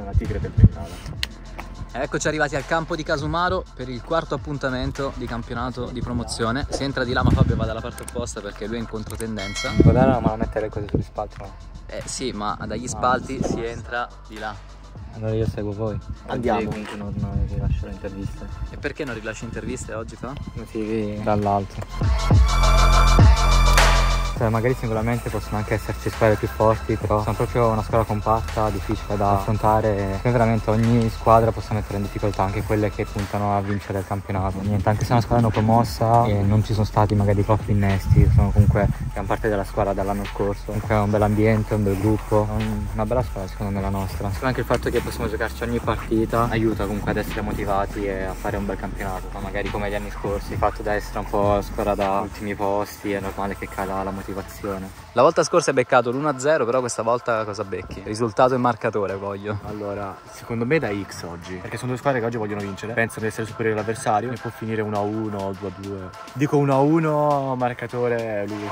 dalla tigre del Bengala. Eccoci arrivati al campo di Casumaro per il quarto appuntamento di campionato di promozione. Si entra di là ma Fabio va dalla parte opposta perché lui è in controtendenza. Guardare ma mettere le cose sugli spalti no? Eh sì, ma dagli spalti no, si entra di là. Allora io seguo voi. Andiamo. Comunque non, non rilascio le interviste. E perché non rilascio interviste oggi fa? Sì, si Dall'alto cioè magari singolarmente possono anche esserci squadre più forti, però sono proprio una squadra compatta, difficile da affrontare. E veramente ogni squadra possa mettere in difficoltà anche quelle che puntano a vincere il campionato. Niente, anche se una squadra non promossa e non ci sono stati magari troppi innesti, sono comunque gran parte della squadra dall'anno scorso. Comunque è un bel ambiente, un bel gruppo, una bella squadra secondo me la nostra. anche il fatto che possiamo giocarci ogni partita aiuta comunque ad essere motivati e a fare un bel campionato, magari come gli anni scorsi, il fatto di essere un po' squadra da ultimi posti è normale che cala la motivazione soddisfazione. La volta scorsa hai beccato l'1-0, però questa volta cosa becchi? Risultato e marcatore voglio. Allora, secondo me da X oggi, perché sono due squadre che oggi vogliono vincere. Pensano di essere superiori all'avversario e può finire 1-1 o 2-2. Dico 1-1, marcatore lui.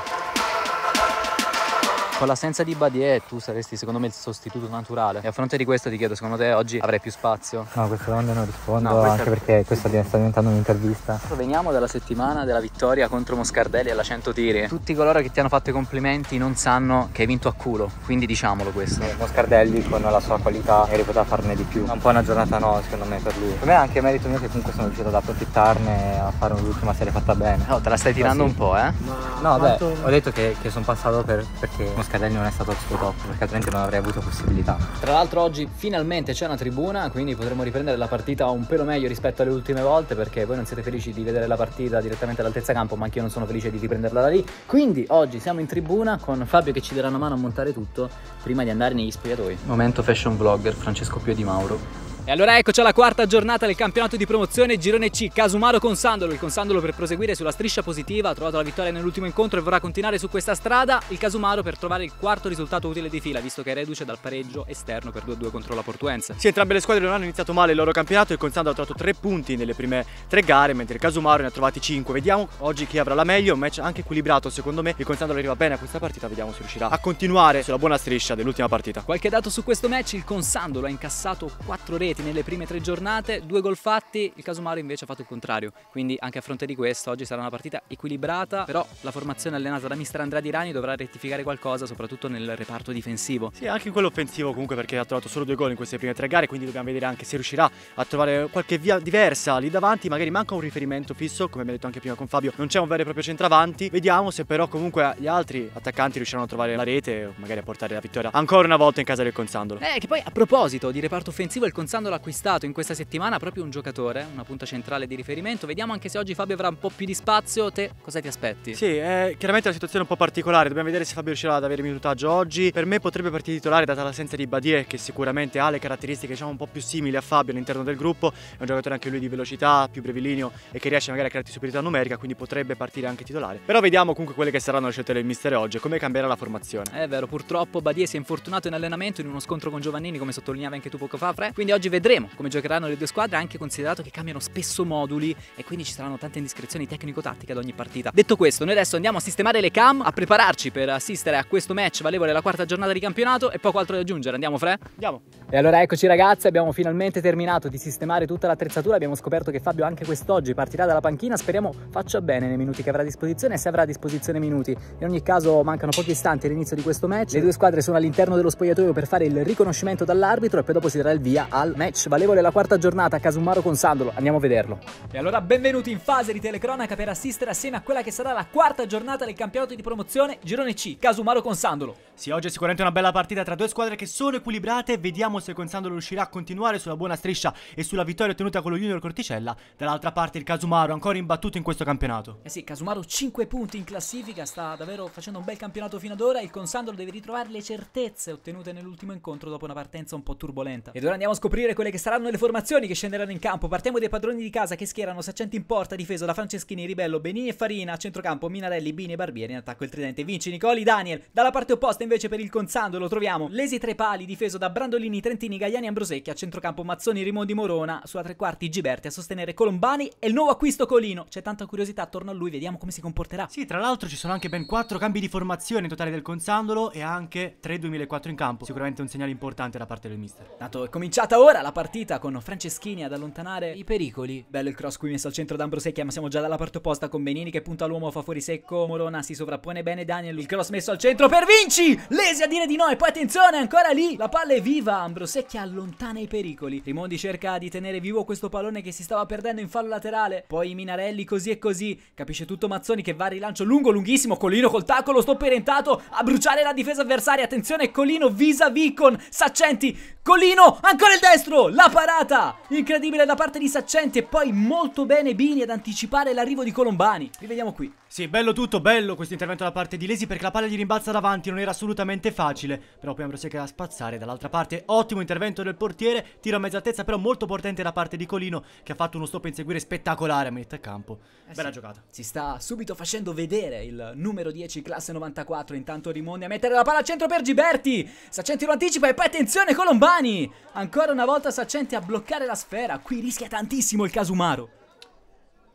Con l'assenza di Badie tu saresti secondo me il sostituto naturale. E a fronte di questo ti chiedo, secondo te oggi avrei più spazio? No, questa domanda non rispondo, no, anche è... perché questa sta diventando un'intervista. Veniamo dalla settimana della vittoria contro Moscardelli alla 100 tiri. Tutti coloro che ti hanno fatto i complimenti non sanno che hai vinto a culo, quindi diciamolo questo. Moscardelli con la sua qualità è magari a farne di più. È un po' una giornata no, secondo me, per lui. Per me è anche merito mio che comunque sono riuscito ad approfittarne a fare un'ultima serie fatta bene. No, oh, te la stai tirando sì. un po', eh? No, no beh, ho detto che, che sono passato per, perché Moscatelli non è stato al suo top perché altrimenti non avrei avuto possibilità. Tra l'altro oggi finalmente c'è una tribuna, quindi potremo riprendere la partita un pelo meglio rispetto alle ultime volte perché voi non siete felici di vedere la partita direttamente all'altezza campo, ma anch'io non sono felice di riprenderla da lì. Quindi oggi siamo in tribuna con Fabio che ci darà una mano a montare tutto prima di andare negli spogliatoi. Momento fashion vlogger Francesco Pio Di Mauro. E allora eccoci alla quarta giornata del campionato di promozione Girone C, Casumaro con Sandolo. Il Consandolo per proseguire sulla striscia positiva ha trovato la vittoria nell'ultimo incontro e vorrà continuare su questa strada. Il Casumaro per trovare il quarto risultato utile di fila, visto che è reduce dal pareggio esterno per 2-2 contro la Portuense. Sì, entrambe le squadre non hanno iniziato male il loro campionato. Il Consandolo ha trovato 3 punti nelle prime 3 gare, mentre il Casumaro ne ha trovati 5. Vediamo oggi chi avrà la meglio. Un match anche equilibrato, secondo me. Il Consandolo arriva bene a questa partita, vediamo se riuscirà a continuare sulla buona striscia dell'ultima partita. Qualche dato su questo match: il Consandolo ha incassato 4 reti reti nelle prime tre giornate, due gol fatti, il Casumaro invece ha fatto il contrario, quindi anche a fronte di questo oggi sarà una partita equilibrata, però la formazione allenata da mister Andrea Di Rani dovrà rettificare qualcosa, soprattutto nel reparto difensivo. Sì, anche in quello offensivo comunque perché ha trovato solo due gol in queste prime tre gare, quindi dobbiamo vedere anche se riuscirà a trovare qualche via diversa lì davanti, magari manca un riferimento fisso, come abbiamo detto anche prima con Fabio, non c'è un vero e proprio centravanti, vediamo se però comunque gli altri attaccanti riusciranno a trovare la rete, o magari a portare la vittoria ancora una volta in casa del Consandolo. Eh, che poi a proposito di reparto offensivo, il Consandolo l'ha acquistato in questa settimana proprio un giocatore, una punta centrale di riferimento. Vediamo anche se oggi Fabio avrà un po' più di spazio. Te cosa ti aspetti? Sì, eh, chiaramente la situazione è un po' particolare. Dobbiamo vedere se Fabio riuscirà ad avere minutaggio oggi. Per me potrebbe partire titolare data l'assenza di Badie, che sicuramente ha le caratteristiche diciamo un po' più simili a Fabio all'interno del gruppo. È un giocatore anche lui di velocità, più brevilineo e che riesce magari a creare superiorità numerica, quindi potrebbe partire anche titolare. Però vediamo comunque quelle che saranno le scelte del mister oggi e come cambierà la formazione. È vero, purtroppo Badie si è infortunato in allenamento in uno scontro con Giovannini, come sottolineava anche tu poco fa, Fre. Quindi oggi vedremo come giocheranno le due squadre, anche considerato che cambiano spesso moduli e quindi ci saranno tante indiscrezioni tecnico-tattiche ad ogni partita. Detto questo, noi adesso andiamo a sistemare le cam, a prepararci per assistere a questo match valevole la quarta giornata di campionato e poco altro da aggiungere. Andiamo Fre? Andiamo! E allora eccoci ragazzi, abbiamo finalmente terminato di sistemare tutta l'attrezzatura, abbiamo scoperto che Fabio anche quest'oggi partirà dalla panchina, speriamo faccia bene nei minuti che avrà a disposizione e se avrà a disposizione minuti. In ogni caso mancano pochi istanti all'inizio di questo match, le due squadre sono all'interno dello spogliatoio per fare il riconoscimento dall'arbitro e poi dopo si darà il via al match valevole la quarta giornata, Casumaro con Sandolo, andiamo a vederlo. E allora benvenuti in fase di telecronaca per assistere assieme a quella che sarà la quarta giornata del campionato di promozione Girone C, Casumaro con Sandolo. Sì, oggi è sicuramente una bella partita tra due squadre che sono equilibrate. Vediamo se Gonzalo riuscirà a continuare sulla buona striscia e sulla vittoria ottenuta con lo Junior Corticella. Dall'altra parte il Casumaro ancora imbattuto in questo campionato. Eh sì, Casumaro 5 punti in classifica, sta davvero facendo un bel campionato fino ad ora. Il Consandolo deve ritrovare le certezze ottenute nell'ultimo incontro dopo una partenza un po' turbolenta. Ed ora andiamo a scoprire quelle che saranno le formazioni che scenderanno in campo. Partiamo dai padroni di casa che schierano Saccenti in porta, difeso da Franceschini, Ribello, Benini e Farina. A centrocampo Minarelli, Bini e Barbieri. In attacco il tridente Vinci, Nicoli, Daniel. Dalla parte opposta invece per il Consando lo troviamo Lesi tre pali difeso da Brandolini, Trentini, Gagliani, Ambrosecchi, a centrocampo Mazzoni, Rimondi, Morona, sulla tre quarti Giberti a sostenere Colombani e il nuovo acquisto Colino. C'è tanta curiosità attorno a lui, vediamo come si comporterà. Sì, tra l'altro ci sono anche ben quattro cambi di formazione in totale del Consandolo e anche 3-2004 in campo. Sicuramente un segnale importante da parte del mister. Tanto è cominciata ora la partita con Franceschini ad allontanare i pericoli. Bello il cross qui messo al centro da Ambrosecchi, ma siamo già dalla parte opposta con Benini che punta l'uomo fa fuori secco. Morona si sovrappone bene Daniel. Il cross messo al centro per Vinci! Lesi! a dire di no e poi attenzione, ancora lì! La palla è viva, Ambrosecchia allontana i pericoli. Rimondi cerca di tenere vivo questo pallone che si stava perdendo in fallo laterale. Poi Minarelli così e così, capisce tutto Mazzoni che va a rilancio lungo, lunghissimo, Colino col taccolo, stopperentato, a bruciare la difesa avversaria. Attenzione, Colino vis-à-vis con Saccenti. Colino, ancora il destro, la parata! Incredibile da parte di Saccenti e poi molto bene Bini ad anticipare l'arrivo di Colombani. Rivediamo qui. Sì, bello tutto, bello questo intervento da parte di Lesi perché la palla gli rimbalza davanti, non era assolutamente assolutamente facile, però poi Ambrosio che a spazzare dall'altra parte, ottimo intervento del portiere, tiro a mezza altezza però molto portente da parte di Colino che ha fatto uno stop in inseguire spettacolare a metà campo, eh bella sì. giocata. Si sta subito facendo vedere il numero 10 classe 94, intanto Rimoni a mettere la palla al centro per Giberti, Saccenti lo anticipa e poi attenzione Colombani, ancora una volta Saccenti a bloccare la sfera, qui rischia tantissimo il Casumaro.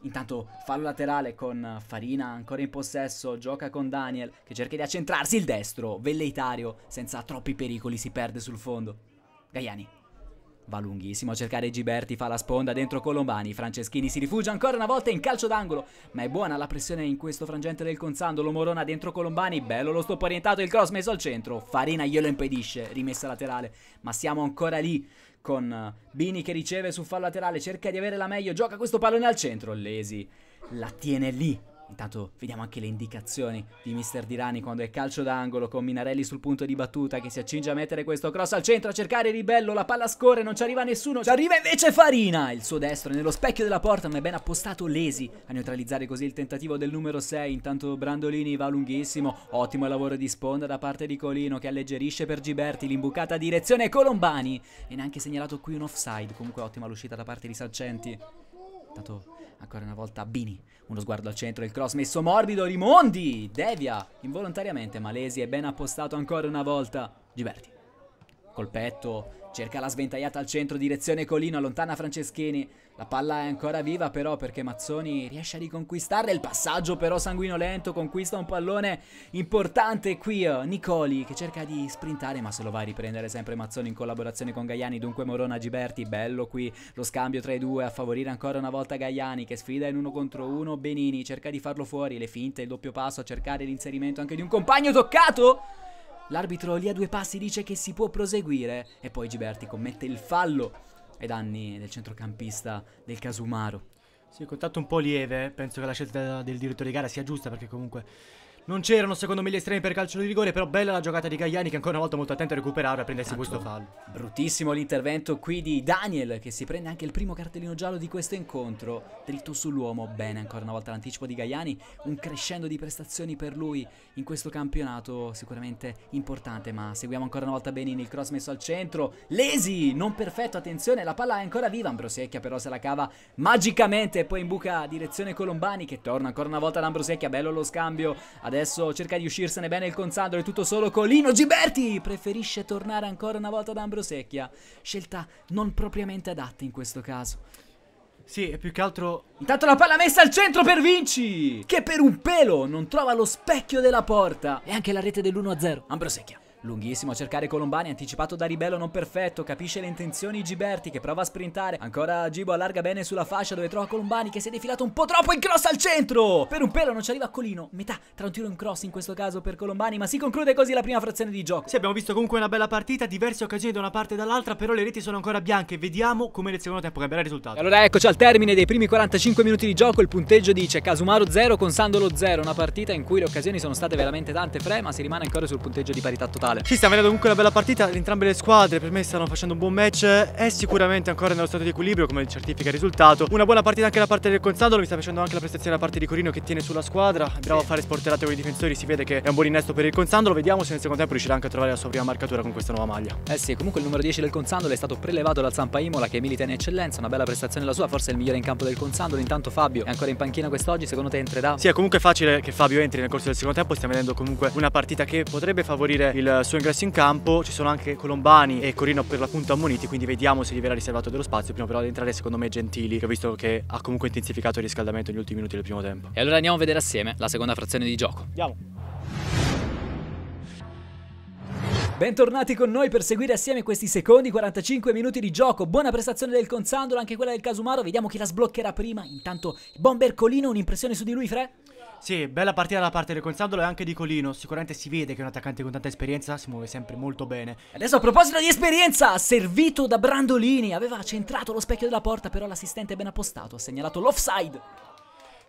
Intanto fallo laterale con Farina ancora in possesso, gioca con Daniel che cerca di accentrarsi il destro, velleitario, senza troppi pericoli si perde sul fondo. Gaiani va lunghissimo a cercare Giberti, fa la sponda dentro Colombani, Franceschini si rifugia ancora una volta in calcio d'angolo, ma è buona la pressione in questo frangente del Conzandolo, Morona dentro Colombani, bello lo stop orientato, il cross messo al centro, Farina glielo impedisce, rimessa laterale, ma siamo ancora lì con eh, Bini che riceve sul fallo laterale, cerca di avere la meglio, gioca questo pallone al centro, Lesi la tiene lì Intanto vediamo anche le indicazioni di Mister Dirani quando è calcio d'angolo con Minarelli sul punto di battuta che si accinge a mettere questo cross al centro a cercare Ribello, la palla scorre, non ci arriva nessuno, ci arriva invece Farina, il suo destro nello specchio della porta ma è ben appostato Lesi a neutralizzare così il tentativo del numero 6, intanto Brandolini va lunghissimo, ottimo lavoro di sponda da parte di Colino che alleggerisce per Giberti l'imbucata direzione Colombani e neanche segnalato qui un offside, comunque ottima l'uscita da parte di Saccenti. Intanto Ancora una volta Bini. Uno sguardo al centro, il cross messo morbido, Rimondi. Devia involontariamente. Malesi è ben appostato ancora una volta. Giberti. Col petto cerca la sventagliata al centro, direzione Colino, allontana Franceschini. La palla è ancora viva però perché Mazzoni riesce a riconquistarla. Il passaggio però sanguinolento conquista un pallone importante qui. Eh, Nicoli che cerca di sprintare ma se lo va a riprendere sempre Mazzoni in collaborazione con Gaiani. Dunque Morona Giberti, bello qui lo scambio tra i due a favorire ancora una volta Gaiani che sfida in uno contro uno. Benini cerca di farlo fuori, le finte, il doppio passo a cercare l'inserimento anche di un compagno toccato. L'arbitro lì a due passi dice che si può proseguire e poi Giberti commette il fallo ai danni del centrocampista del Casumaro. Sì, contatto un po' lieve, penso che la scelta del direttore di gara sia giusta perché comunque non c'erano secondo me gli estremi per calcio di rigore, però bella la giocata di Gagliani che ancora una volta è molto attento a recuperare e a prendersi Tanto, questo esatto. fallo. Bruttissimo l'intervento qui di Daniel che si prende anche il primo cartellino giallo di questo incontro. Dritto sull'uomo, bene ancora una volta l'anticipo di Gagliani, un crescendo di prestazioni per lui in questo campionato sicuramente importante, ma seguiamo ancora una volta Benini, il cross messo al centro. Lesi, non perfetto, attenzione, la palla è ancora viva, Ambrosecchia però se la cava magicamente e poi in buca direzione Colombani che torna ancora una volta ad Ambrosecchia, bello lo scambio. Ad Adesso cerca di uscirsene bene il Consandro e tutto solo Colino Giberti preferisce tornare ancora una volta ad Ambrosecchia. Scelta non propriamente adatta in questo caso. Sì, e più che altro... Intanto la palla messa al centro per Vinci! Che per un pelo non trova lo specchio della porta! E anche la rete dell'1-0. Ambrosecchia. Lunghissimo a cercare Colombani, anticipato da Ribello non perfetto, capisce le intenzioni Giberti che prova a sprintare. Ancora Gibo allarga bene sulla fascia dove trova Colombani che si è defilato un po' troppo in cross al centro. Per un pelo non ci arriva Colino, metà tra un tiro in cross in questo caso per Colombani, ma si conclude così la prima frazione di gioco. Sì, abbiamo visto comunque una bella partita, diverse occasioni da una parte e dall'altra, però le reti sono ancora bianche. Vediamo come nel secondo tempo cambierà il risultato. allora eccoci al termine dei primi 45 minuti di gioco, il punteggio dice Casumaro 0 con Sandolo 0, una partita in cui le occasioni sono state veramente tante, ma si rimane ancora sul punteggio di parità totale totale. Sì, stiamo vedendo comunque una bella partita. Entrambe le squadre per me stanno facendo un buon match. È sicuramente ancora nello stato di equilibrio, come certifica il risultato. Una buona partita anche da parte del Gonzalo. Mi sta piacendo anche la prestazione da parte di Corino che tiene sulla squadra. Bravo sì. a fare sporterate con i difensori. Si vede che è un buon innesto per il Consandolo. Vediamo se nel secondo tempo riuscirà anche a trovare la sua prima marcatura con questa nuova maglia. Eh sì, comunque il numero 10 del Consandolo è stato prelevato dal Zampa Imola che milita in eccellenza. Una bella prestazione la sua, forse è il migliore in campo del Consandolo. Intanto Fabio è ancora in panchina quest'oggi. Secondo te entrerà? Sì, è comunque facile che Fabio entri nel corso del secondo tempo. Stiamo vedendo comunque una partita che potrebbe favorire il il suo ingresso in campo ci sono anche Colombani e Corino per l'appunto ammoniti, quindi vediamo se gli verrà riservato dello spazio. Prima però di entrare secondo me Gentili, che ho visto che ha comunque intensificato il riscaldamento negli ultimi minuti del primo tempo. E allora andiamo a vedere assieme la seconda frazione di gioco. Andiamo. Bentornati con noi per seguire assieme questi secondi 45 minuti di gioco. Buona prestazione del Consandolo, anche quella del Casumaro. Vediamo chi la sbloccherà prima. Intanto Bomber Colino, un'impressione su di lui, Fre? Sì, bella partita da parte del Consandolo e anche di Colino. Sicuramente si vede che è un attaccante con tanta esperienza, si muove sempre molto bene. Adesso a proposito di esperienza, servito da Brandolini, aveva centrato lo specchio della porta, però l'assistente è ben appostato ha segnalato l'offside.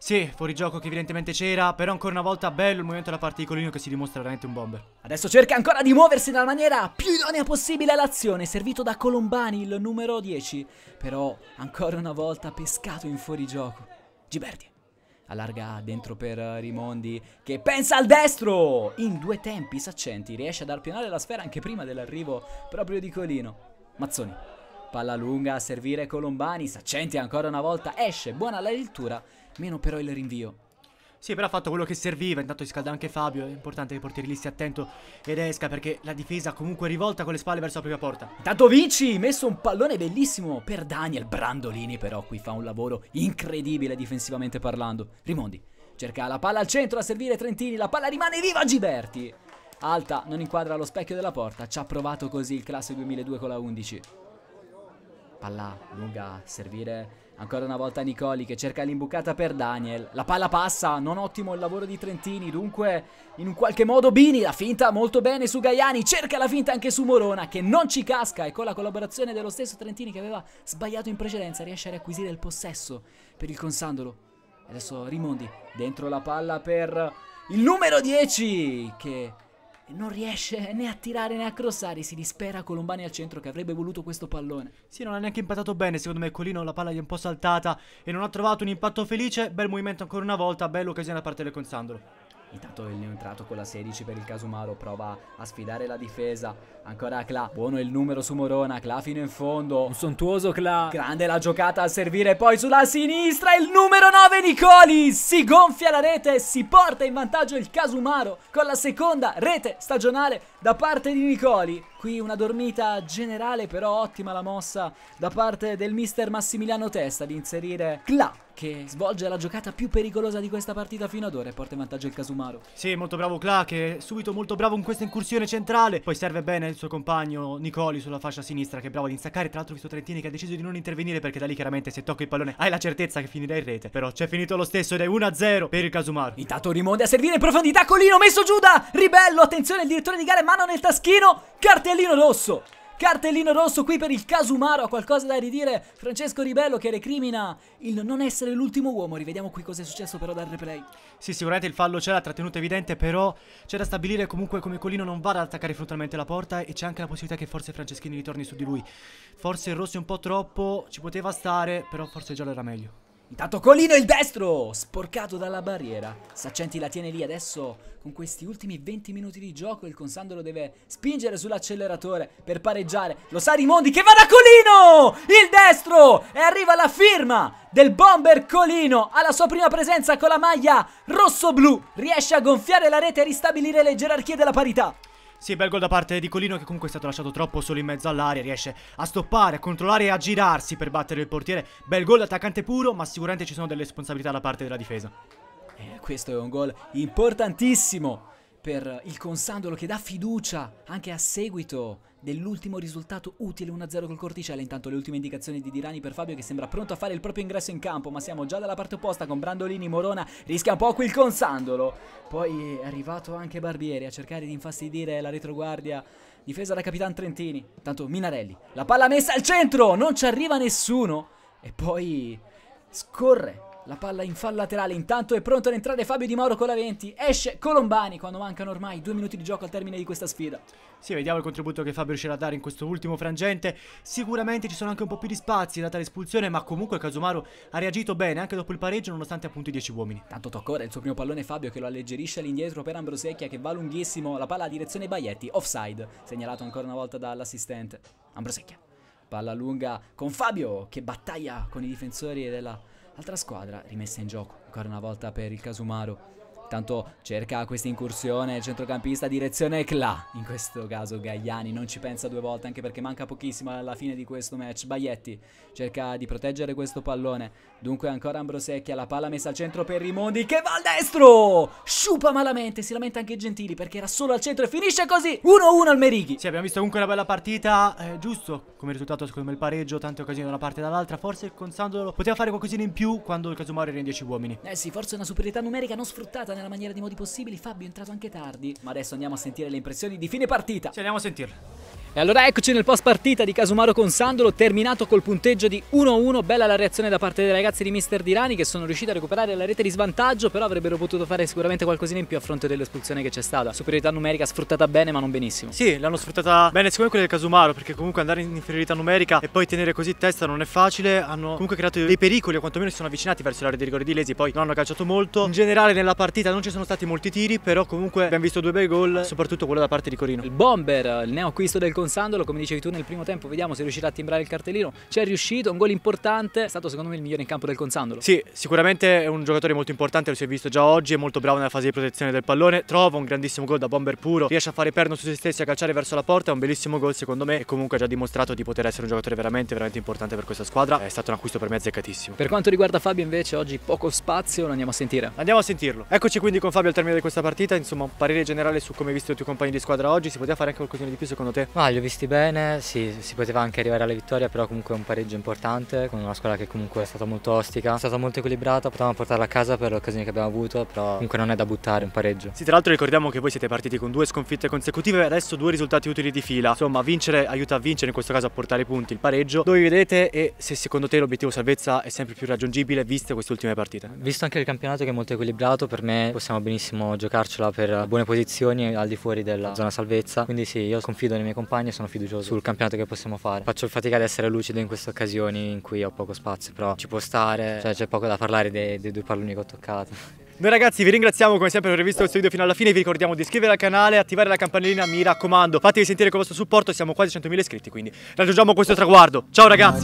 Sì, fuori gioco che evidentemente c'era, però ancora una volta bello il movimento della parte di Colino che si dimostra veramente un bomber. Adesso cerca ancora di muoversi nella maniera più idonea possibile all'azione, servito da Colombani, il numero 10, però ancora una volta pescato in fuorigioco. Giberti allarga dentro per Rimondi che pensa al destro in due tempi saccenti riesce ad arpionare la sfera anche prima dell'arrivo proprio di Colino Mazzoni palla lunga a servire Colombani saccenti ancora una volta esce buona la lettura Meno però il rinvio. Sì, però ha fatto quello che serviva. Intanto si scalda anche Fabio. È importante che il portiere lì stia attento ed esca perché la difesa comunque è rivolta con le spalle verso la propria porta. Tanto Vinci! Messo un pallone bellissimo per Daniel. Brandolini però qui fa un lavoro incredibile difensivamente parlando. Rimondi cerca la palla al centro a servire Trentini. La palla rimane viva Giberti. Alta, non inquadra lo specchio della porta. Ci ha provato così il classe 2002 con la 11. Palla lunga a servire Ancora una volta Nicoli che cerca l'imbucata per Daniel. La palla passa, non ottimo il lavoro di Trentini, dunque in un qualche modo Bini la finta molto bene su Gaiani, cerca la finta anche su Morona che non ci casca e con la collaborazione dello stesso Trentini che aveva sbagliato in precedenza riesce a riacquisire il possesso per il consandolo. Adesso Rimondi dentro la palla per il numero 10 che non riesce né a tirare né a crossare, si dispera Colombani al centro che avrebbe voluto questo pallone. Sì, non ha neanche impattato bene, secondo me Colino la palla gli è un po' saltata e non ha trovato un impatto felice, bel movimento ancora una volta, bella occasione da parte del Consandro. Intanto il neoentrato con la 16 per il Casumaro prova a sfidare la difesa. Ancora Cla. Buono il numero su Morona. Cla fino in fondo. Un sontuoso Cla. Grande la giocata a servire poi sulla sinistra. Il numero 9 Nicoli. Si gonfia la rete. Si porta in vantaggio il Casumaro con la seconda rete stagionale da parte di Nicoli. Qui una dormita generale, però ottima la mossa da parte del mister Massimiliano Testa di inserire Kla che svolge la giocata più pericolosa di questa partita fino ad ora e porta in vantaggio il Casumaro. Sì, molto bravo Kla che è subito molto bravo in questa incursione centrale, poi serve bene il suo compagno Nicoli sulla fascia sinistra che è bravo ad insaccare. tra l'altro visto Trentini che ha deciso di non intervenire perché da lì chiaramente se tocca il pallone hai la certezza che finirà in rete, però c'è finito lo stesso ed è 1-0 per il Casumaro. Intanto rimonde a servire in profondità, Colino messo giù da Ribello, attenzione il direttore di gara, mano nel taschino, cartellino Cartellino rosso! Cartellino rosso qui per il Casumaro, ha qualcosa da ridire Francesco Ribello che recrimina il non essere l'ultimo uomo, rivediamo qui cosa è successo però dal replay. Sì, sicuramente il fallo c'era, trattenuto evidente, però c'è da stabilire comunque come Colino non vada ad attaccare frontalmente la porta e c'è anche la possibilità che forse Franceschini ritorni su di lui. Forse il rosso è un po' troppo, ci poteva stare, però forse giallo era meglio. Intanto Colino il destro, sporcato dalla barriera. Saccenti la tiene lì adesso con questi ultimi 20 minuti di gioco. Il Consandolo deve spingere sull'acceleratore per pareggiare. Lo sa Rimondi che va da Colino! Il destro! E arriva la firma del bomber Colino alla sua prima presenza con la maglia rosso-blu. Riesce a gonfiare la rete e ristabilire le gerarchie della parità. Sì, bel gol da parte di Colino che comunque è stato lasciato troppo solo in mezzo all'aria, riesce a stoppare, a controllare e a girarsi per battere il portiere. Bel gol attaccante puro, ma sicuramente ci sono delle responsabilità da parte della difesa. Eh, questo è un gol importantissimo per il Consandolo che dà fiducia anche a seguito dell'ultimo risultato utile 1-0 col Corticella. Intanto le ultime indicazioni di Dirani per Fabio che sembra pronto a fare il proprio ingresso in campo, ma siamo già dalla parte opposta con Brandolini, Morona, rischia un po' qui il Consandolo. Poi è arrivato anche Barbieri a cercare di infastidire la retroguardia difesa da Capitan Trentini. Tanto Minarelli, la palla messa al centro, non ci arriva nessuno. E poi scorre la palla in fall laterale, intanto è pronto ad entrare Fabio Di Mauro con la 20, esce Colombani quando mancano ormai due minuti di gioco al termine di questa sfida. Sì, vediamo il contributo che Fabio riuscirà a dare in questo ultimo frangente, sicuramente ci sono anche un po' più di spazi data l'espulsione, ma comunque Casomaro ha reagito bene anche dopo il pareggio nonostante appunto i 10 uomini. Tanto tocca ora il suo primo pallone Fabio che lo alleggerisce all'indietro per Ambrosecchia che va lunghissimo, la palla a direzione Baglietti, offside, segnalato ancora una volta dall'assistente. Ambrosecchia, palla lunga con Fabio che battaglia con i difensori della Altra squadra rimessa in gioco, ancora una volta per il Casumaro, Tanto cerca questa incursione il centrocampista direzione Cla. In questo caso Gagliani non ci pensa due volte anche perché manca pochissimo alla fine di questo match. Baglietti cerca di proteggere questo pallone. Dunque ancora Ambrosecchia, la palla messa al centro per Rimondi che va al destro! Sciupa malamente, si lamenta anche Gentili perché era solo al centro e finisce così. 1-1 al Merighi. Sì, abbiamo visto comunque una bella partita, eh, giusto come risultato secondo me il pareggio, tante occasioni da una parte e dall'altra. Forse il Consandolo poteva fare qualcosina in più quando il Casumari era in 10 uomini. Eh sì, forse una superiorità numerica non sfruttata nel nella maniera di modi possibili. Fabio è entrato anche tardi. Ma adesso andiamo a sentire le impressioni di fine partita. Ci andiamo a sentirle. E allora eccoci nel post partita di Casumaro con Sandolo, terminato col punteggio di 1-1, bella la reazione da parte dei ragazzi di Mister Dirani che sono riusciti a recuperare la rete di svantaggio, però avrebbero potuto fare sicuramente qualcosina in più a fronte dell'espulsione che c'è stata. Superiorità numerica sfruttata bene ma non benissimo. Sì, l'hanno sfruttata bene secondo me quella del Casumaro, perché comunque andare in inferiorità numerica e poi tenere così testa non è facile, hanno comunque creato dei pericoli o quantomeno si sono avvicinati verso l'area di rigore di Lesi, poi non hanno calciato molto. In generale nella partita non ci sono stati molti tiri, però comunque abbiamo visto due bei gol, soprattutto quello da parte di Corino. Il bomber, il neo acquisto del con Sandolo, come dicevi tu nel primo tempo, vediamo se riuscirà a timbrare il cartellino, ci è riuscito, un gol importante, è stato secondo me il migliore in campo del Consandolo. Sì, sicuramente è un giocatore molto importante, lo si è visto già oggi, è molto bravo nella fase di protezione del pallone, trova un grandissimo gol da bomber puro, riesce a fare perno su se stessi e a calciare verso la porta, è un bellissimo gol secondo me e comunque ha già dimostrato di poter essere un giocatore veramente, veramente importante per questa squadra, è stato un acquisto per me azzeccatissimo. Per quanto riguarda Fabio invece oggi poco spazio, lo andiamo a sentire. Andiamo a sentirlo. Eccoci quindi con Fabio al termine di questa partita, insomma parere generale su come hai visto i tuoi compagni di squadra oggi, si poteva fare anche qualcosina di più secondo te? Ma li ho visti bene, sì, si poteva anche arrivare alla vittoria, però comunque è un pareggio importante, con una squadra che comunque è stata molto ostica, è stata molto equilibrata, potevamo portarla a casa per le occasioni che abbiamo avuto, però comunque non è da buttare un pareggio. Sì, tra l'altro ricordiamo che voi siete partiti con due sconfitte consecutive e adesso due risultati utili di fila. Insomma, vincere aiuta a vincere, in questo caso a portare i punti, il pareggio. Dove vedete e se secondo te l'obiettivo salvezza è sempre più raggiungibile viste queste ultime partite? Visto anche il campionato che è molto equilibrato, per me possiamo benissimo giocarcela per buone posizioni al di fuori della zona salvezza, quindi sì, io confido nei miei compagni compagni e sono fiducioso sul campionato che possiamo fare. Faccio fatica ad essere lucido in queste occasioni in cui ho poco spazio, però ci può stare, cioè c'è poco da parlare dei, dei due palloni che ho toccato. Noi ragazzi vi ringraziamo come sempre per aver visto questo video fino alla fine, vi ricordiamo di iscrivervi al canale, attivare la campanellina, mi raccomando, fatevi sentire con il vostro supporto, siamo quasi 100.000 iscritti, quindi raggiungiamo questo traguardo. Ciao ragazzi!